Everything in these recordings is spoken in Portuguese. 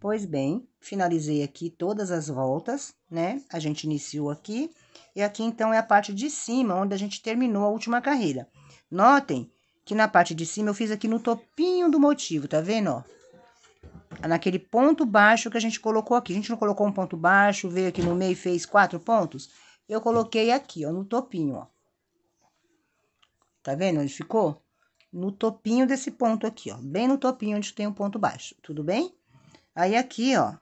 Pois bem, finalizei aqui todas as voltas, né? A gente iniciou aqui, e aqui, então, é a parte de cima, onde a gente terminou a última carreira. Notem que na parte de cima eu fiz aqui no topinho do motivo, tá vendo, ó? Naquele ponto baixo que a gente colocou aqui. A gente não colocou um ponto baixo, veio aqui no meio e fez quatro pontos? Eu coloquei aqui, ó, no topinho, ó. Tá vendo onde ficou? No topinho desse ponto aqui, ó. Bem no topinho onde tem um ponto baixo, tudo bem? Aí aqui, ó,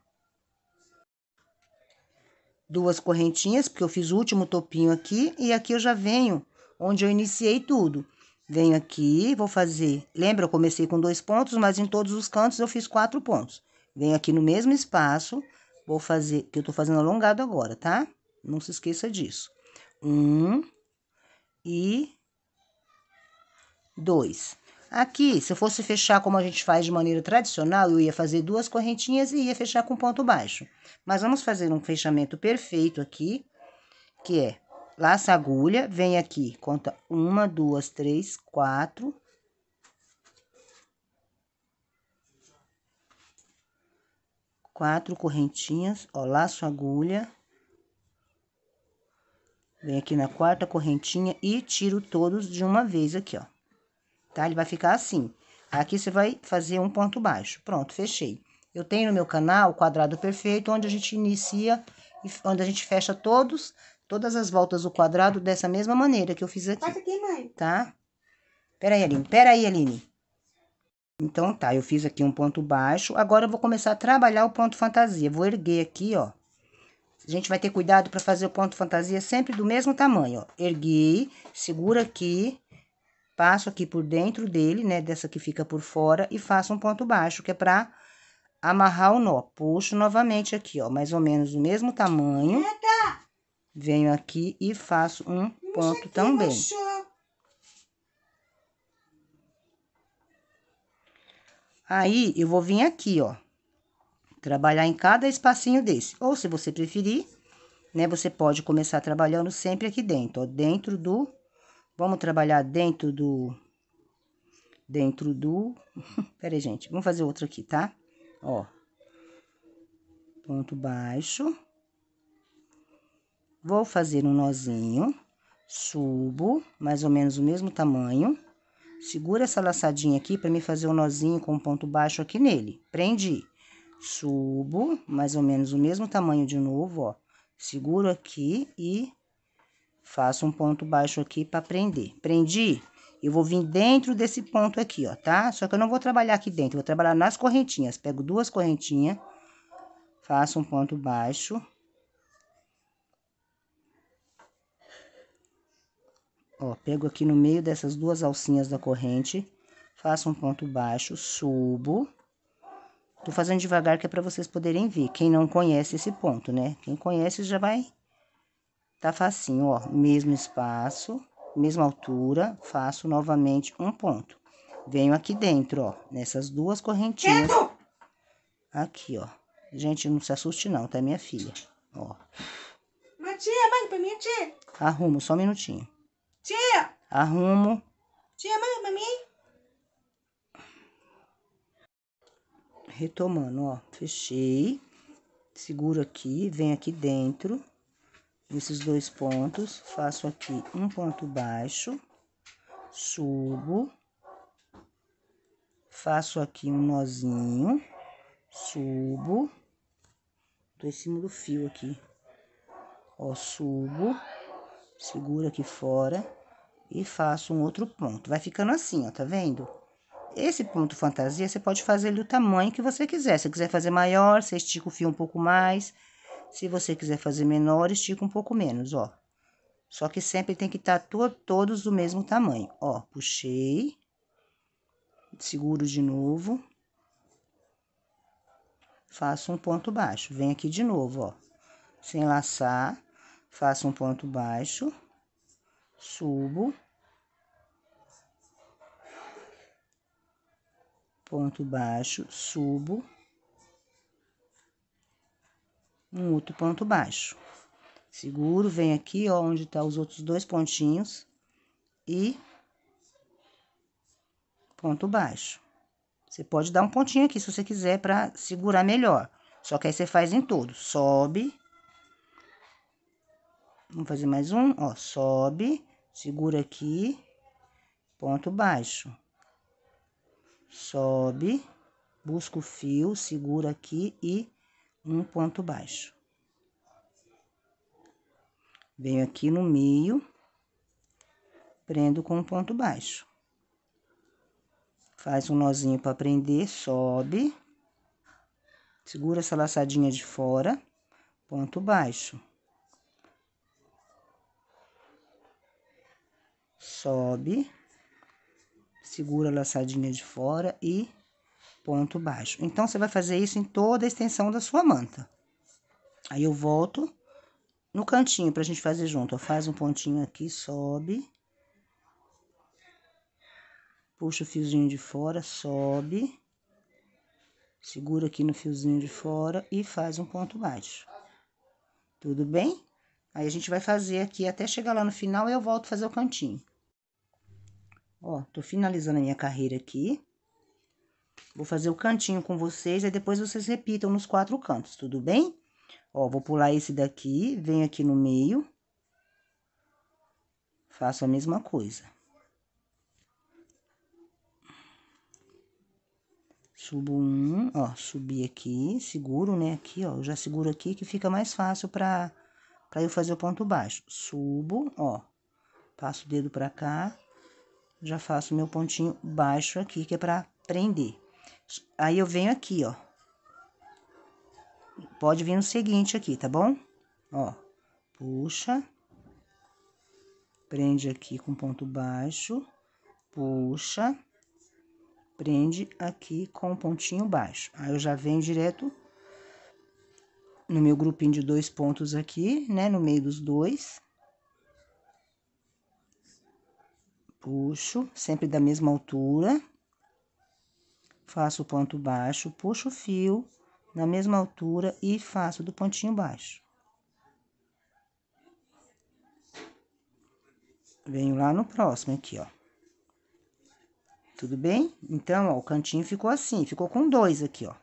duas correntinhas, porque eu fiz o último topinho aqui, e aqui eu já venho onde eu iniciei tudo. Venho aqui, vou fazer, lembra, eu comecei com dois pontos, mas em todos os cantos eu fiz quatro pontos. Venho aqui no mesmo espaço, vou fazer, que eu tô fazendo alongado agora, tá? Não se esqueça disso. Um e dois. Aqui, se eu fosse fechar como a gente faz de maneira tradicional, eu ia fazer duas correntinhas e ia fechar com ponto baixo. Mas vamos fazer um fechamento perfeito aqui, que é laça a agulha, vem aqui, conta uma, duas, três, quatro. Quatro correntinhas, ó, laço a agulha. Vem aqui na quarta correntinha e tiro todos de uma vez aqui, ó tá? Ele vai ficar assim. Aqui você vai fazer um ponto baixo. Pronto, fechei. Eu tenho no meu canal o quadrado perfeito, onde a gente inicia, onde a gente fecha todos, todas as voltas do quadrado dessa mesma maneira que eu fiz aqui. Passa aqui, mãe. Tá? Pera aí, Aline. Pera aí, Aline. Então, tá, eu fiz aqui um ponto baixo. Agora, eu vou começar a trabalhar o ponto fantasia. Vou erguer aqui, ó. A gente vai ter cuidado para fazer o ponto fantasia sempre do mesmo tamanho, ó. Ergui, segura aqui, Passo aqui por dentro dele, né, dessa que fica por fora, e faço um ponto baixo, que é pra amarrar o nó. Puxo novamente aqui, ó, mais ou menos do mesmo tamanho. Venho aqui e faço um ponto também. Aí, eu vou vir aqui, ó, trabalhar em cada espacinho desse. Ou, se você preferir, né, você pode começar trabalhando sempre aqui dentro, ó, dentro do Vamos trabalhar dentro do... Dentro do... Pera aí, gente. Vamos fazer outro aqui, tá? Ó. Ponto baixo. Vou fazer um nozinho. Subo, mais ou menos o mesmo tamanho. Segura essa laçadinha aqui para me fazer um nozinho com um ponto baixo aqui nele. Prendi. Subo, mais ou menos o mesmo tamanho de novo, ó. Seguro aqui e Faço um ponto baixo aqui para prender. Prendi, eu vou vir dentro desse ponto aqui, ó, tá? Só que eu não vou trabalhar aqui dentro, vou trabalhar nas correntinhas. Pego duas correntinhas, faço um ponto baixo. Ó, pego aqui no meio dessas duas alcinhas da corrente, faço um ponto baixo, subo. Tô fazendo devagar que é para vocês poderem ver. Quem não conhece esse ponto, né? Quem conhece já vai Tá facinho, ó, mesmo espaço, mesma altura, faço novamente um ponto. Venho aqui dentro, ó, nessas duas correntinhas. Aqui, ó. Gente, não se assuste não, tá minha filha, ó. Mas tia, mãe, pra mim, tia. Arrumo, só um minutinho. Tia! Arrumo. Tia, mãe, pra mim. Retomando, ó, fechei, seguro aqui, vem aqui dentro nesses dois pontos, faço aqui um ponto baixo, subo, faço aqui um nozinho, subo, tô em cima do fio aqui, ó, subo, seguro aqui fora e faço um outro ponto. Vai ficando assim, ó, tá vendo? Esse ponto fantasia, você pode fazer ele do tamanho que você quiser. Se você quiser fazer maior, você estica o fio um pouco mais, se você quiser fazer menor, estica um pouco menos, ó. Só que sempre tem que estar tá to todos do mesmo tamanho. Ó, puxei. Seguro de novo. Faço um ponto baixo. Vem aqui de novo, ó. Sem laçar. Faço um ponto baixo. Subo. Ponto baixo. Subo um outro ponto baixo. Seguro, vem aqui, ó, onde tá os outros dois pontinhos e ponto baixo. Você pode dar um pontinho aqui, se você quiser, pra segurar melhor. Só que aí você faz em todo. Sobe. Vamos fazer mais um, ó, sobe, segura aqui, ponto baixo. Sobe, busca o fio, segura aqui e um ponto baixo. Venho aqui no meio, prendo com um ponto baixo. Faz um nozinho para prender, sobe, segura essa laçadinha de fora, ponto baixo. Sobe, segura a laçadinha de fora e ponto baixo. Então, você vai fazer isso em toda a extensão da sua manta. Aí, eu volto no cantinho pra gente fazer junto, ó. Faz um pontinho aqui, sobe. Puxa o fiozinho de fora, sobe. Segura aqui no fiozinho de fora e faz um ponto baixo. Tudo bem? Aí, a gente vai fazer aqui até chegar lá no final e eu volto fazer o cantinho. Ó, tô finalizando a minha carreira aqui. Vou fazer o cantinho com vocês, aí depois vocês repitam nos quatro cantos, tudo bem? Ó, vou pular esse daqui, venho aqui no meio. Faço a mesma coisa. Subo um, ó, subi aqui, seguro, né, aqui, ó, eu já seguro aqui que fica mais fácil pra, pra eu fazer o ponto baixo. Subo, ó, passo o dedo pra cá, já faço meu pontinho baixo aqui, que é pra prender. Aí eu venho aqui, ó. Pode vir no seguinte aqui, tá bom? Ó, puxa. Prende aqui com ponto baixo. Puxa. Prende aqui com pontinho baixo. Aí eu já venho direto no meu grupinho de dois pontos aqui, né? No meio dos dois. Puxo, sempre da mesma altura faço o ponto baixo, puxo o fio na mesma altura e faço do pontinho baixo. Venho lá no próximo aqui, ó. Tudo bem? Então, ó, o cantinho ficou assim, ficou com dois aqui, ó.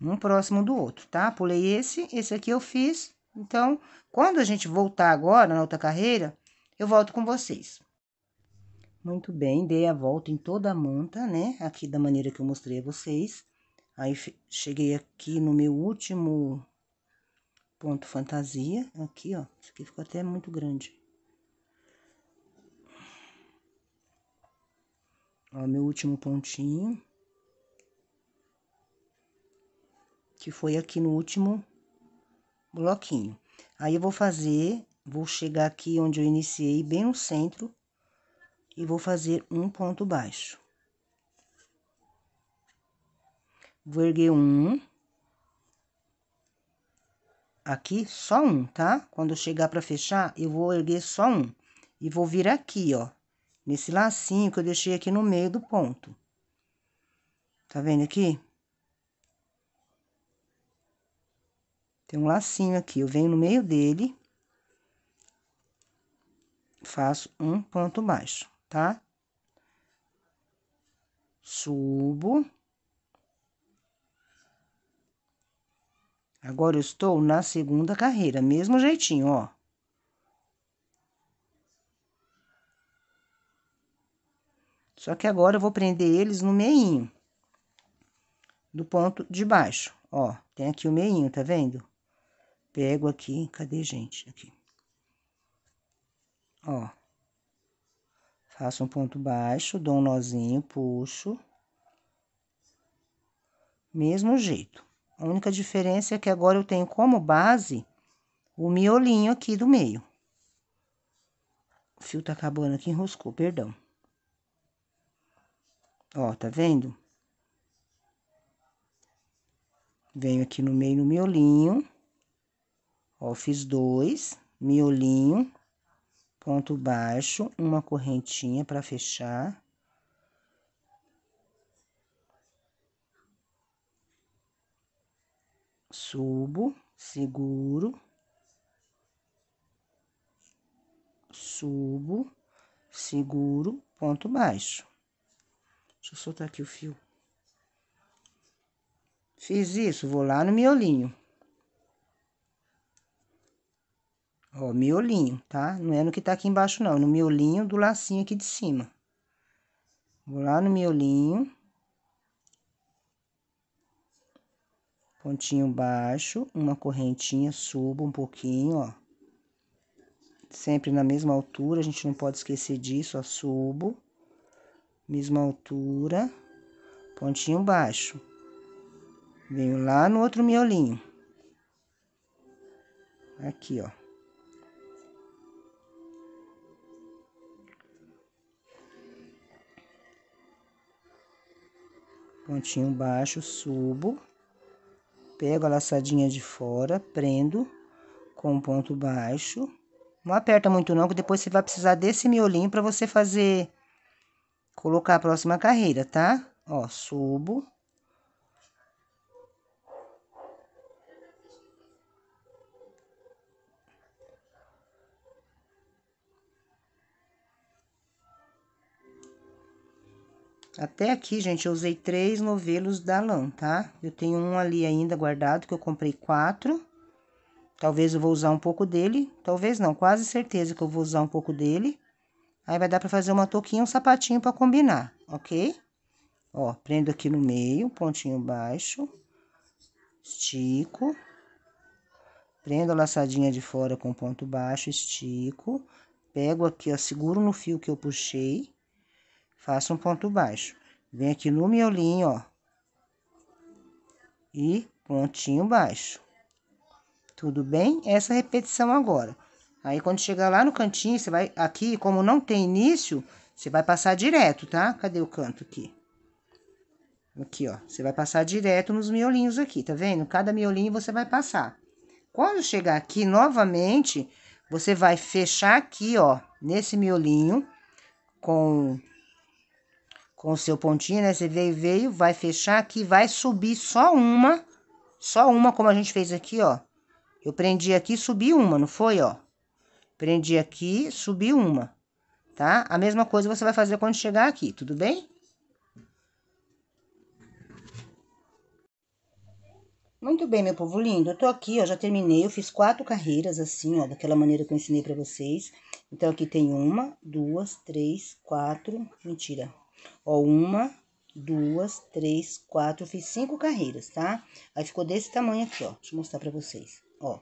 Um próximo do outro, tá? Pulei esse, esse aqui eu fiz. Então, quando a gente voltar agora na outra carreira, eu volto com vocês. Muito bem, dei a volta em toda a manta, né? Aqui da maneira que eu mostrei a vocês. Aí, cheguei aqui no meu último ponto fantasia, aqui, ó. Isso aqui ficou até muito grande. Ó, meu último pontinho. Que foi aqui no último bloquinho. Aí, eu vou fazer, vou chegar aqui onde eu iniciei, bem no centro e vou fazer um ponto baixo. Vou erguer um. Aqui, só um, tá? Quando eu chegar pra fechar, eu vou erguer só um. E vou vir aqui, ó, nesse lacinho que eu deixei aqui no meio do ponto. Tá vendo aqui? Tem um lacinho aqui, eu venho no meio dele, faço um ponto baixo tá? Subo. Agora, eu estou na segunda carreira, mesmo jeitinho, ó. Só que agora eu vou prender eles no meinho do ponto de baixo, ó. Tem aqui o meinho, tá vendo? Pego aqui, cadê, gente? Aqui. Ó. Faço um ponto baixo, dou um nozinho, puxo. Mesmo jeito. A única diferença é que agora eu tenho como base o miolinho aqui do meio. O fio tá acabando aqui, enroscou, perdão. Ó, tá vendo? Venho aqui no meio, no miolinho. Ó, fiz dois, miolinho, ponto baixo, uma correntinha para fechar. Subo, seguro. Subo, seguro, ponto baixo. Deixa eu soltar aqui o fio. Fiz isso, vou lá no miolinho. Ó, miolinho, tá? Não é no que tá aqui embaixo, não. É no miolinho do lacinho aqui de cima. Vou lá no miolinho. Pontinho baixo, uma correntinha, subo um pouquinho, ó. Sempre na mesma altura, a gente não pode esquecer disso, ó, subo. Mesma altura, pontinho baixo. Venho lá no outro miolinho. Aqui, ó. pontinho baixo, subo, pego a laçadinha de fora, prendo com ponto baixo. Não aperta muito não, que depois você vai precisar desse miolinho para você fazer, colocar a próxima carreira, tá? Ó, subo, Até aqui, gente, eu usei três novelos da lã, tá? Eu tenho um ali ainda guardado, que eu comprei quatro. Talvez eu vou usar um pouco dele, talvez não, quase certeza que eu vou usar um pouco dele. Aí, vai dar pra fazer uma touquinha, um sapatinho pra combinar, ok? Ó, prendo aqui no meio, pontinho baixo, estico. Prendo a laçadinha de fora com ponto baixo, estico. Pego aqui, ó, seguro no fio que eu puxei Faça um ponto baixo. Vem aqui no miolinho, ó. E pontinho baixo. Tudo bem? Essa é repetição agora. Aí, quando chegar lá no cantinho, você vai... Aqui, como não tem início, você vai passar direto, tá? Cadê o canto aqui? Aqui, ó. Você vai passar direto nos miolinhos aqui, tá vendo? Cada miolinho você vai passar. Quando chegar aqui novamente, você vai fechar aqui, ó, nesse miolinho com com o seu pontinho, né? Você veio, veio, vai fechar aqui, vai subir só uma, só uma como a gente fez aqui, ó. Eu prendi aqui, subi uma, não foi, ó? Prendi aqui, subi uma, tá? A mesma coisa você vai fazer quando chegar aqui, tudo bem? Muito bem, meu povo lindo, eu tô aqui, ó, já terminei, eu fiz quatro carreiras assim, ó, daquela maneira que eu ensinei pra vocês. Então, aqui tem uma, duas, três, quatro, mentira, Ó, uma, duas, três, quatro, fiz cinco carreiras, tá? Aí ficou desse tamanho aqui, ó. Deixa eu mostrar pra vocês, ó.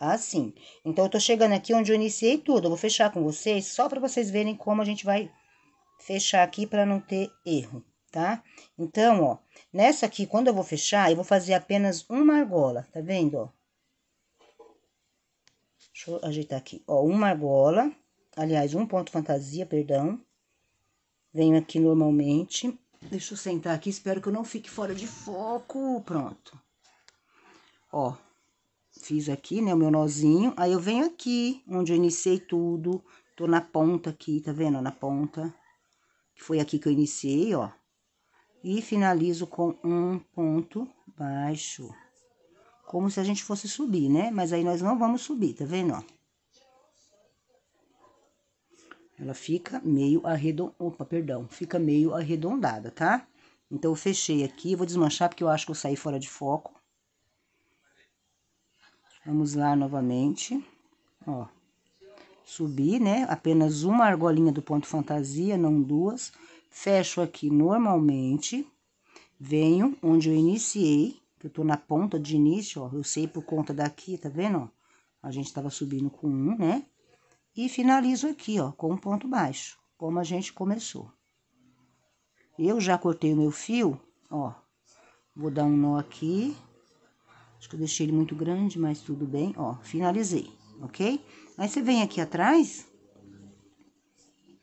Assim. Então, eu tô chegando aqui onde eu iniciei tudo. Eu vou fechar com vocês, só pra vocês verem como a gente vai fechar aqui pra não ter erro, tá? Então, ó, nessa aqui, quando eu vou fechar, eu vou fazer apenas uma argola, tá vendo, ó? Deixa eu ajeitar aqui, ó, uma argola, aliás, um ponto fantasia, perdão. Venho aqui normalmente. Deixa eu sentar aqui, espero que eu não fique fora de foco. Pronto. Ó, fiz aqui, né, o meu nozinho. Aí eu venho aqui, onde eu iniciei tudo. Tô na ponta aqui, tá vendo? Na ponta. Foi aqui que eu iniciei, ó. E finalizo com um ponto baixo. Como se a gente fosse subir, né? Mas aí nós não vamos subir, tá vendo, ó? Ela fica meio arredondada, opa, perdão, fica meio arredondada, tá? Então, eu fechei aqui, vou desmanchar porque eu acho que eu saí fora de foco. Vamos lá novamente, ó. Subi, né? Apenas uma argolinha do ponto fantasia, não duas. Fecho aqui normalmente. Venho onde eu iniciei, que eu tô na ponta de início, ó. Eu sei por conta daqui, tá vendo, ó? A gente tava subindo com um, né? E finalizo aqui, ó, com um ponto baixo, como a gente começou. Eu já cortei o meu fio, ó, vou dar um nó aqui. Acho que eu deixei ele muito grande, mas tudo bem, ó, finalizei, ok? Aí você vem aqui atrás,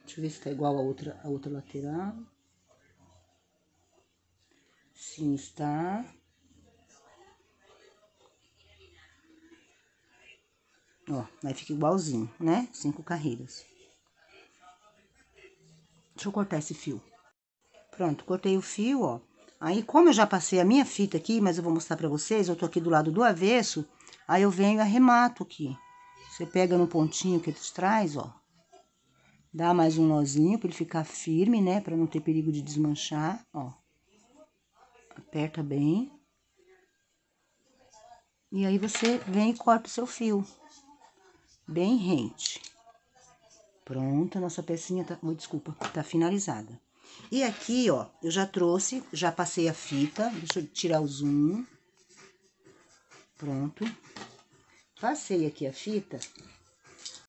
deixa eu ver se tá igual a outra, a outra lateral. Sim, está. Ó, aí fica igualzinho, né? Cinco carreiras. Deixa eu cortar esse fio. Pronto, cortei o fio, ó. Aí, como eu já passei a minha fita aqui, mas eu vou mostrar pra vocês, eu tô aqui do lado do avesso, aí eu venho e arremato aqui. Você pega no pontinho que tu traz, ó. Dá mais um nozinho pra ele ficar firme, né? Pra não ter perigo de desmanchar, ó. Aperta bem. E aí, você vem e corta o seu fio bem rente. Pronto, a nossa pecinha tá, oh, desculpa, tá finalizada. E aqui, ó, eu já trouxe, já passei a fita, deixa eu tirar o zoom. Pronto. Passei aqui a fita